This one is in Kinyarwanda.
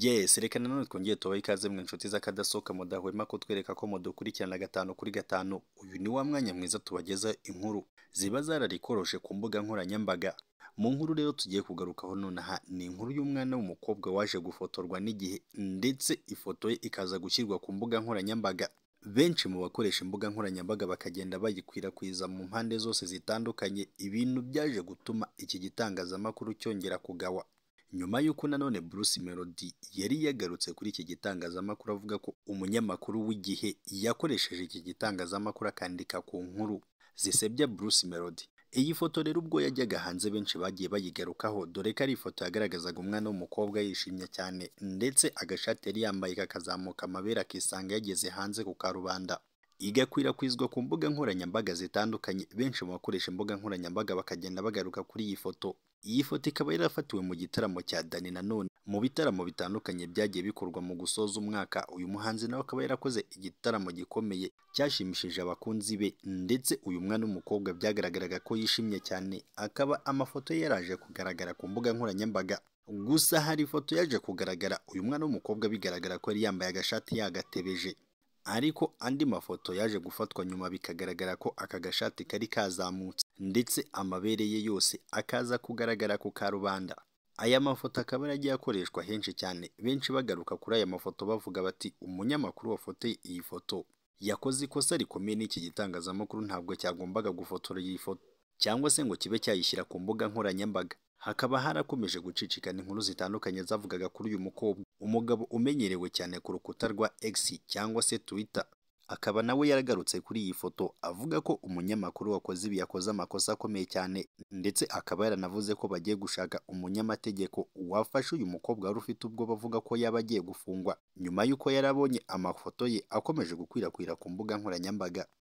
yes reka nanone twongeye tubahe ikaze mwe inshuti z'akadasohoka mudahwema kutwereka ko mudukurikirana gatanu kuri gatanu uyu ni wa mwanya mwiza tubageza inkuru ziba zararikoroshe ku mbuga nkoranyambaga mu nkuru rero tugiye kugarukaho nonaha ni inkuru y'umwana w'umukobwa waje gufotorwa n'igihe ndetse ifoto ye ikaza gushyirwa ku mbuga nkoranyambaga benshi mu bakoresha imbuga nkoranyambaga bakagenda bayikwirakwiza mu mpande zose zitandukanye ibintu byaje gutuma iki gitangazamakuru cyongera kugawa nyuma y'uko nanone Bruce Melody yari yagarutse kuri iki gitangazamakuru avuga ko umunyamakuru w'igihe yakoresheje iki gitangazamakuru akandika ku nkuru zisebya Bruce Melody iyi foto rero ubwo yajyaga hanze benshi bagiye bayigarukaho dore ko ari ifoto yagaragazaga umwana w'umukobwa yishimye cyane ndetse agashati yari yambaye kakazamuka amabere akisanga yageze hanze ku karubanda igakwirakwizwa ku mbuga nkoranyambaga zitandukanye benshi mu bakoresha imbuga nkoranyambaga bakagenda bagaruka kuri iyi foto Iyi foto ikaba yarafatiwe mu gitaramo cya Dany Nanone mu bitaramo bitandukanye byagiye bikorwa mu gusoza umwaka uyu muhanzi nawe akaba yarakoze igitaramo gikomeye cyashimishije abakunzi be ndetse uyu mwana w'umukobwa byagaragaraga ko yishimye cyane akaba amafoto ye yaraje kugaragara ku mbuga nkoranyambaga gusa hari ifoto yaje kugaragara uyu mwana w'umukobwa bigaragara ko yari yambaye agashati yagatebeje ariko andi mafoto yaje gufatwa nyuma bikagaragara ko aka gashati kari kazamutse ndetse amabere ye yose akaza kugaragara ku karubanda aya mafoto akaba yaragiye akoreshwa henshi cyane benshi bagaruka kuri aya mafoto bavuga bati umunyamakuru wafotoye iyi foto yakoze ikosa rikomeye n'iki gitangazamakuru ntabwo cyagombaga gufotora iyi foto cyangwa se ngo kibe cyayishyira ku mbuga nkoranyambaga hakaba harakomeje gucicikana inkuru zitandukanye zavugaga kuri uyu mukobwa umugabo umenyerewe cyane ku rukuta rwa X cyangwa se Twitter akaba nawe yaragarutse kuri iyi foto avuga ko umunyamakuru wakoze ibi yakoze amakosa akomeye cyane ndetse akaba yaranavuze ko bagiye gushaka umunyamategeko wafashe uyu mukobwa wari ufite ubwo bavuga ko yaba agiye gufungwa nyuma y'uko yarabonye amafoto ye akomeje gukwirakwira ku mbuga nkoranyambaga